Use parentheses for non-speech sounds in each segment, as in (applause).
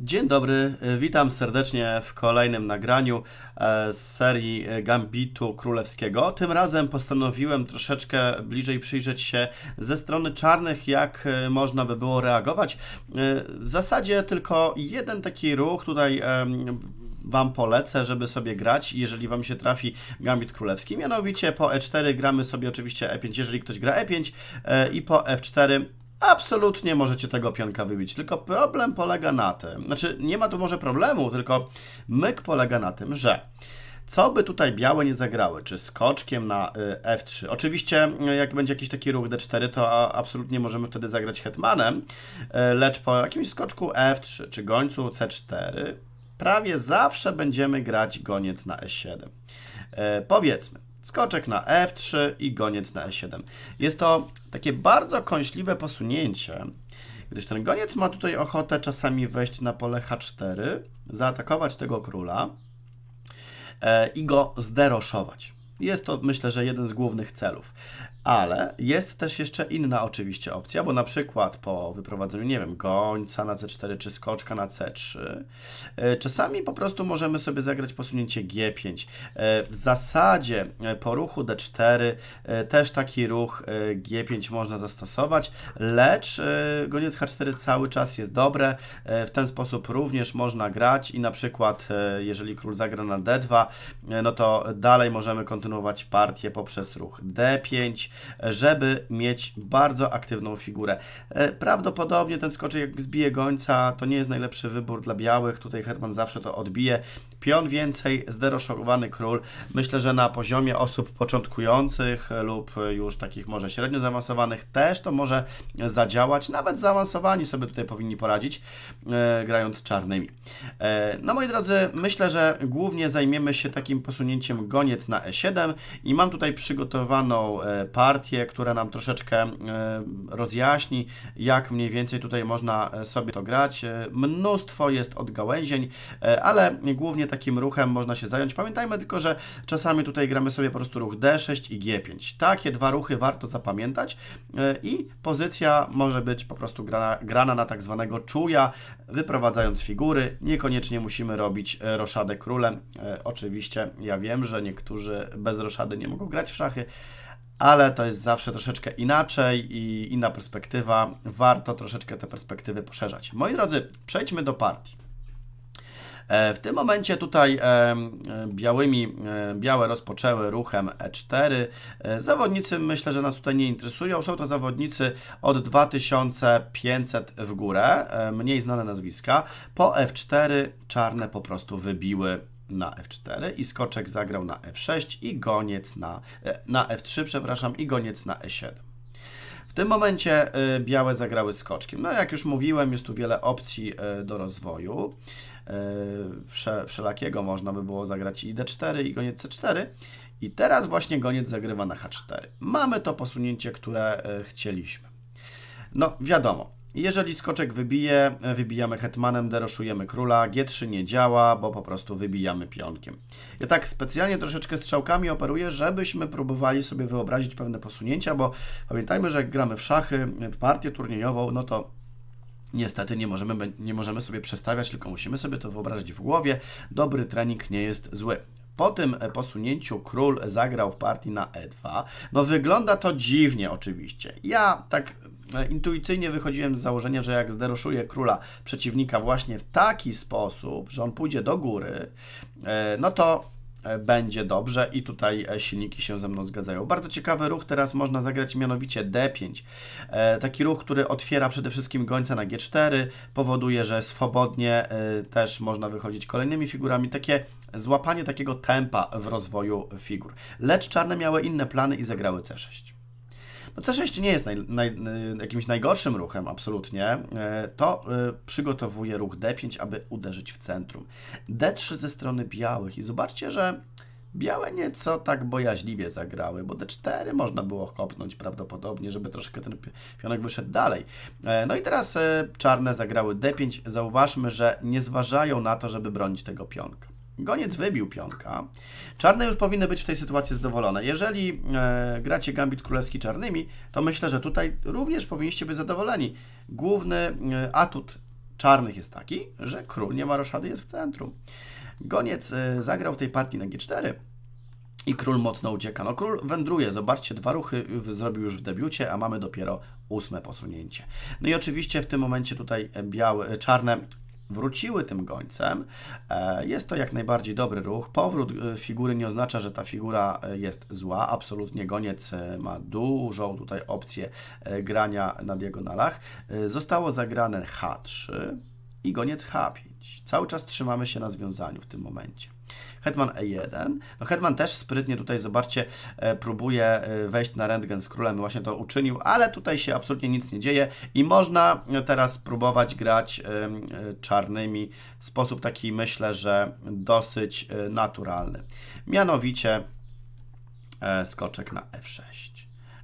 Dzień dobry, e, witam serdecznie w kolejnym nagraniu e, z serii e, Gambitu Królewskiego. Tym razem postanowiłem troszeczkę bliżej przyjrzeć się ze strony czarnych, jak można by było reagować. W zasadzie tylko jeden taki ruch tutaj Wam polecę, żeby sobie grać, jeżeli Wam się trafi Gambit Królewski. Mianowicie po E4 gramy sobie oczywiście E5, jeżeli ktoś gra E5 i po F4 Absolutnie możecie tego pionka wybić, tylko problem polega na tym, znaczy nie ma tu może problemu, tylko myk polega na tym, że co by tutaj białe nie zagrały, czy skoczkiem na y, F3. Oczywiście y, jak będzie jakiś taki ruch D4, to absolutnie możemy wtedy zagrać hetmanem, y, lecz po jakimś skoczku F3 czy gońcu C4 prawie zawsze będziemy grać goniec na E7. Powiedzmy, skoczek na F3 i goniec na E7. Jest to takie bardzo kąśliwe posunięcie, gdyż ten goniec ma tutaj ochotę czasami wejść na pole H4, zaatakować tego króla e, i go zderoszować. Jest to, myślę, że jeden z głównych celów. Ale jest też jeszcze inna oczywiście opcja, bo na przykład po wyprowadzeniu, nie wiem, gońca na C4 czy skoczka na C3, e, czasami po prostu możemy sobie zagrać posunięcie G5. E, w zasadzie e, po ruchu D4 też taki ruch G5 można zastosować, lecz goniec H4 cały czas jest dobre. W ten sposób również można grać i na przykład jeżeli król zagra na D2, no to dalej możemy kontynuować partię poprzez ruch D5, żeby mieć bardzo aktywną figurę. E, prawdopodobnie ten skoczek jak zbije gońca, to nie jest najlepszy wybór dla białych, tutaj Hetman zawsze to odbije. Pion więcej, zderoszowany król. Myślę, że na poziomie osób początkujących lub już takich może średnio zaawansowanych też to może zadziałać. Nawet zaawansowani sobie tutaj powinni poradzić, e, grając czarnymi. E, no moi drodzy, myślę, że głównie zajmiemy się takim posunięciem goniec na E7 i mam tutaj przygotowaną parę partię, która nam troszeczkę e, rozjaśni, jak mniej więcej tutaj można e, sobie to grać. E, mnóstwo jest odgałęzień, ale głównie takim ruchem można się zająć. Pamiętajmy tylko, że czasami tutaj gramy sobie po prostu ruch D6 i G5. Takie dwa ruchy warto zapamiętać i pozycja może być po prostu grana, grana na tak zwanego czuja, wyprowadzając figury. Niekoniecznie musimy robić roszadę królem. Oczywiście ja wiem, że niektórzy bez roszady nie mogą grać w szachy, ale to jest zawsze troszeczkę inaczej i inna perspektywa. Warto troszeczkę te perspektywy poszerzać. Moi drodzy, przejdźmy do partii. E, w tym momencie tutaj e, e, białymi, białe rozpoczęły ruchem E4. Zawodnicy myślę, że nas tutaj nie interesują. Są to zawodnicy od 2500 w górę, mniej znane nazwiska. Po F4 czarne po prostu wybiły na f4 i skoczek zagrał na f6 i goniec na, e, na f3, przepraszam, i goniec na e7. W tym momencie e, białe zagrały skoczkiem. No jak już mówiłem, jest tu wiele opcji e, do rozwoju. Wszelakiego można by było zagrać i d4 i goniec c4. I teraz właśnie goniec zagrywa na h4. Mamy to posunięcie, które chcieliśmy. No wiadomo, jeżeli skoczek wybije, wybijamy hetmanem, deroszujemy króla, g3 nie działa, bo po prostu wybijamy pionkiem. Ja tak specjalnie troszeczkę strzałkami operuję, żebyśmy próbowali sobie wyobrazić pewne posunięcia, bo pamiętajmy, że jak gramy w szachy, w partię turniejową, no to Niestety nie możemy, nie możemy sobie przestawiać, tylko musimy sobie to wyobrazić w głowie. Dobry trening nie jest zły. Po tym e, posunięciu król zagrał w partii na e2. No wygląda to dziwnie oczywiście. Ja tak E, intuicyjnie wychodziłem z założenia, że jak zderoszuję króla przeciwnika właśnie w taki sposób, że on pójdzie do góry, e, no to e, będzie dobrze i tutaj silniki się ze mną zgadzają. Bardzo ciekawy ruch teraz można zagrać mianowicie D5. Taki ruch, który otwiera przede wszystkim gońca na G4, powoduje, że swobodnie też można wychodzić kolejnymi figurami. Takie złapanie takiego tempa w rozwoju figur. Lecz czarne miały inne plany i zagrały C6. No C6 nie jest naj, naj, y, jakimś najgorszym ruchem, absolutnie. E, to y, przygotowuje ruch D5, aby uderzyć w centrum. D3 ze strony białych i zobaczcie, że białe nieco tak bojaźliwie zagrały, bo D4 można było kopnąć prawdopodobnie, żeby troszkę ten pionek wyszedł dalej. E, no i teraz e, czarne zagrały D5. Zauważmy, że nie zważają na to, żeby bronić tego pionka. Goniec wybił pionka. Czarne już powinny być w tej sytuacji zadowolone. Jeżeli e, gracie Gambit Królewski czarnymi, to myślę, że tutaj również powinniście być zadowoleni. Główny e, atut czarnych jest taki, że król nie ma roszady, jest w centrum. Goniec e, zagrał w tej partii na G4 i król mocno ucieka. No król wędruje, zobaczcie, dwa ruchy zrobił już w debiucie, a mamy dopiero ósme posunięcie. No i oczywiście w tym momencie tutaj białe, czarne wróciły tym gońcem. E, jest to jak najbardziej dobry ruch. Powrót e, figury nie oznacza, że ta figura e, jest zła. Absolutnie goniec ma dużą tutaj opcję grania na diagonalach. Zostało zagrane H3 i goniec H5. Cały czas trzymamy się na związaniu w tym momencie. Hetman E1. No Hetman też sprytnie tutaj, zobaczcie, e, próbuje e, wejść na rentgen z królem, właśnie to uczynił, ale tutaj się absolutnie nic nie dzieje i można e, teraz próbować grać czarnymi w sposób taki, myślę, że dosyć naturalny. Mianowicie skoczek na F6.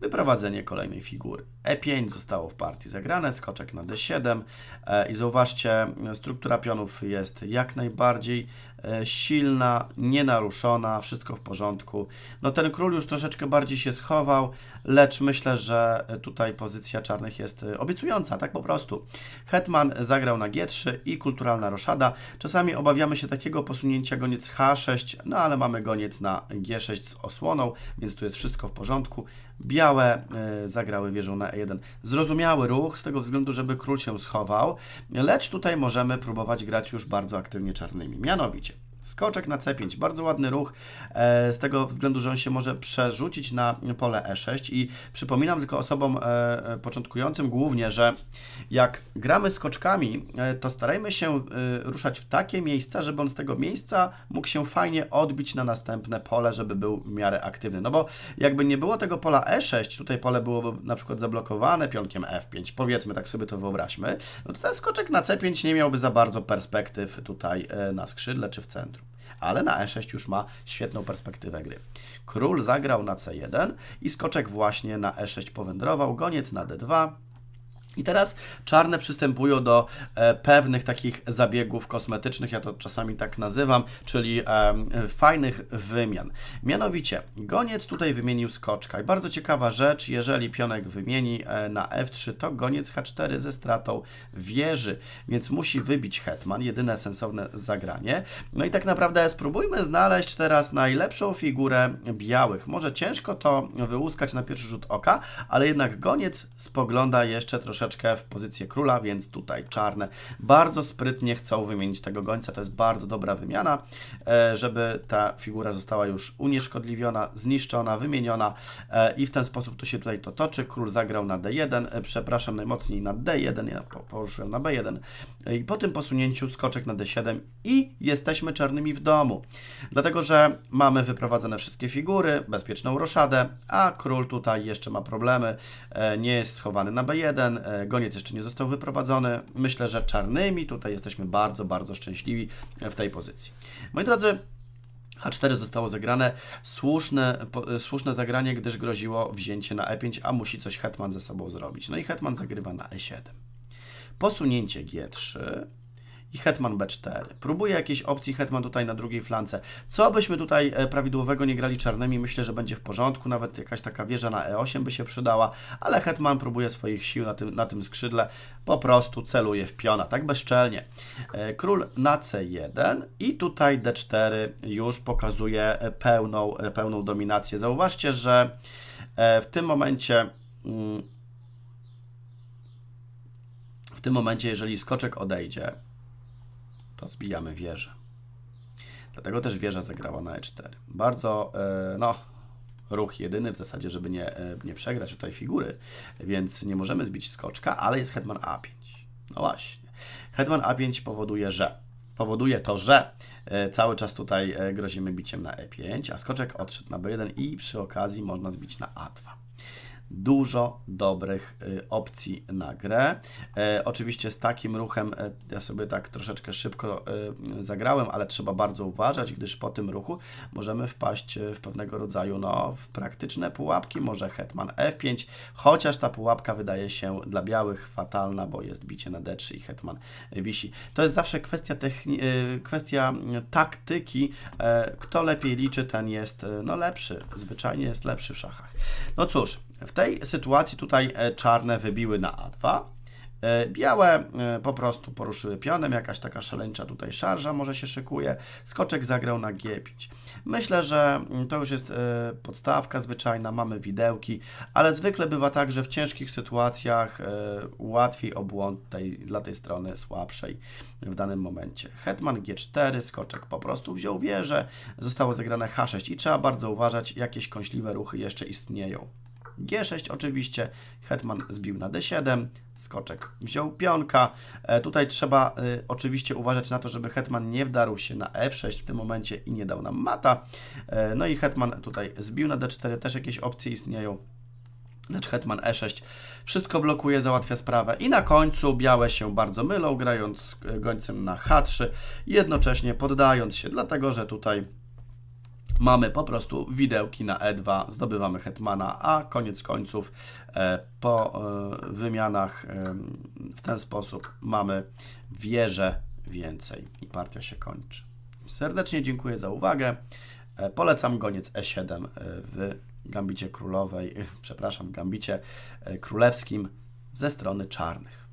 Wyprowadzenie kolejnej figury. E5 zostało w partii zagrane, skoczek na D7 e, i zauważcie, struktura pionów jest jak najbardziej e, silna, nienaruszona, wszystko w porządku. No ten król już troszeczkę bardziej się schował, lecz myślę, że tutaj pozycja czarnych jest obiecująca, tak po prostu. Hetman zagrał na G3 i kulturalna roszada. Czasami obawiamy się takiego posunięcia goniec H6, no ale mamy goniec na G6 z osłoną, więc tu jest wszystko w porządku. Białe e, zagrały wieżą na Zrozumiały ruch z tego względu, żeby król się schował, lecz tutaj możemy próbować grać już bardzo aktywnie czarnymi. Mianowicie Skoczek na C5, bardzo ładny ruch e, z tego względu, że on się może przerzucić na pole E6 i przypominam tylko osobom e, e, początkującym głównie, że jak gramy skoczkami, to starajmy się ruszać w takie miejsca, żeby on z tego miejsca mógł się fajnie odbić na następne pole, żeby był w miarę aktywny, no bo jakby nie było tego pola E6, tutaj pole byłoby na przykład zablokowane pionkiem F5, powiedzmy, tak sobie to wyobraźmy, no to ten skoczek na C5 nie miałby za bardzo perspektyw tutaj na skrzydle czy w centrum centrum. Ale na e6 już ma świetną perspektywę gry. Król zagrał na c1 i skoczek właśnie na e6 powędrował, goniec na d2, i teraz czarne przystępują do e, pewnych takich zabiegów kosmetycznych, ja to czasami tak nazywam, czyli e, fajnych wymian. Mianowicie, goniec tutaj wymienił skoczka i bardzo ciekawa rzecz, jeżeli pionek wymieni e, na f3, to goniec h4 ze stratą wieży, więc musi wybić hetman, jedyne sensowne zagranie. No i tak naprawdę spróbujmy znaleźć teraz najlepszą figurę białych. Może ciężko to wyłuskać na pierwszy rzut oka, ale jednak goniec spogląda jeszcze troszeczkę troszeczkę w pozycję króla, więc tutaj czarne. Bardzo sprytnie chcą wymienić tego gońca, to jest bardzo dobra wymiana, e, żeby ta figura została już unieszkodliwiona, zniszczona, wymieniona e, i w ten sposób to się tutaj to toczy. Król zagrał na d1, e, przepraszam najmocniej na d1, ja poruszyłem na b1 i po tym posunięciu skoczek na d7 i jesteśmy czarnymi w domu. Dlatego, że mamy wyprowadzone wszystkie figury, bezpieczną roszadę, a król tutaj jeszcze ma problemy, nie jest schowany na b1, Goniec jeszcze nie został wyprowadzony. Myślę, że czarnymi tutaj jesteśmy bardzo, bardzo szczęśliwi e, w tej pozycji. Moi drodzy, H4 zostało zagrane. Słuszne, po, e, słuszne zagranie, gdyż groziło wzięcie na E5, a musi coś hetman ze sobą zrobić. No i hetman zagrywa na E7. Posunięcie G3 i hetman b4. Próbuję jakiejś opcji hetman tutaj na drugiej flance. Co byśmy tutaj e, prawidłowego nie grali czarnymi, myślę, że będzie w porządku, nawet jakaś taka wieża na e8 by się przydała, ale hetman próbuje swoich sił na tym, na tym skrzydle, po prostu celuje w piona, tak bezczelnie. E, król na c1 i tutaj d4 już pokazuje e, pełną, pełną dominację. Zauważcie, że w tym momencie... Mm, w tym momencie, jeżeli skoczek odejdzie, to zbijamy wieżę. Dlatego też wieża zagrała na e4. Bardzo, e, no, ruch jedyny w zasadzie, żeby nie, e, nie przegrać tutaj figury, więc nie możemy zbić skoczka, ale jest hetman a5. No właśnie. Hetman a5 powoduje, że powoduje to, że e, cały czas tutaj grozimy biciem na e5, a skoczek odszedł na b1 i przy okazji można zbić na a2 dużo dobrych y, opcji na grę. E, oczywiście z takim ruchem e, ja sobie tak troszeczkę szybko y, zagrałem, ale trzeba bardzo uważać, gdyż po tym ruchu możemy wpaść y, w pewnego rodzaju no, w praktyczne pułapki, może hetman f5, chociaż ta pułapka wydaje się dla białych fatalna, bo jest bicie na d3 i hetman wisi. To jest zawsze kwestia, kwestia taktyki, e, kto lepiej liczy, ten jest no, lepszy, zwyczajnie jest lepszy w szachach. No cóż, w tej sytuacji tutaj e, czarne wybiły na A2, e, Białe e, po prostu poruszyły pionem, jakaś taka szaleńcza tutaj szarża może się szykuje. Skoczek zagrał na G5. Myślę, że mm, to już jest podstawka zwyczajna, mamy widełki, ale zwykle bywa tak, że w ciężkich sytuacjach łatwiej obłąd tej, dla tej strony słabszej w danym momencie. Hetman G4, skoczek po prostu wziął wieżę, zostało zagrane H6 i trzeba bardzo uważać, jakieś kąśliwe ruchy jeszcze istnieją. G6 oczywiście, hetman zbił na D7, skoczek wziął pionka. E, tutaj trzeba e, oczywiście uważać na to, żeby hetman nie wdarł się na F6 w tym momencie i nie dał nam mata. E, no i hetman tutaj zbił na D4, też jakieś opcje istnieją. Lecz hetman E6 wszystko blokuje, załatwia sprawę i na końcu białe się bardzo mylą, grając gońcem na H3, jednocześnie poddając się, dlatego że tutaj mamy po prostu widełki na E2, zdobywamy hetmana, a koniec końców e, po e, wymianach e, w ten sposób mamy wieżę więcej i partia się kończy. Serdecznie dziękuję za uwagę. Polecam goniec E7 w gambicie królowej, (laughs) przepraszam, gambicie królewskim ze strony czarnych.